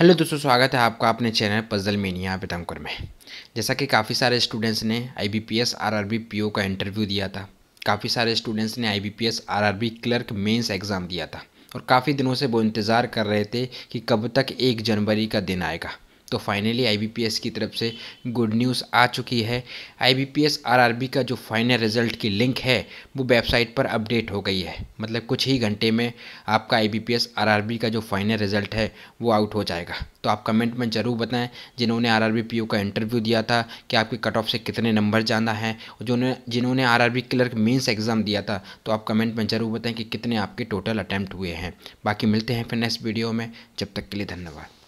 hello दोस्तों स्वागत है आपका अपने चैनल पजल मेनिया पीतमपुर में जैसा कि काफ़ी सारे स्टूडेंट्स ने आईबीपीएस आरआरबी पीओ का इंटरव्यू दिया था काफ़ी सारे स्टूडेंट्स ने IBPS RRB clerk mains exam दिया था और काफ़ी दिनों से वो इंतज़ार कर रहे थे कि कब तक एक जनवरी का दिन आएगा तो फाइनली आईबीपीएस की तरफ से गुड न्यूज़ आ चुकी है आईबीपीएस आरआरबी का जो फाइनल रिजल्ट की लिंक है वो वेबसाइट पर अपडेट हो गई है मतलब कुछ ही घंटे में आपका आईबीपीएस आरआरबी का जो फाइनल रिजल्ट है वो आउट हो जाएगा तो आप कमेंट में ज़रूर बताएं जिन्होंने आर आर का इंटरव्यू दिया था कि आपके कट ऑफ से कितने नंबर जाना है और जिन्होंने जिन्होंने R R clerk mains exam दिया था तो आप कमेंट में ज़रूर बताएं कि कितने आपके टोटल अटैम्प्ट हुए हैं बाकी मिलते हैं फिर नेक्स्ट वीडियो में जब तक के लिए धन्यवाद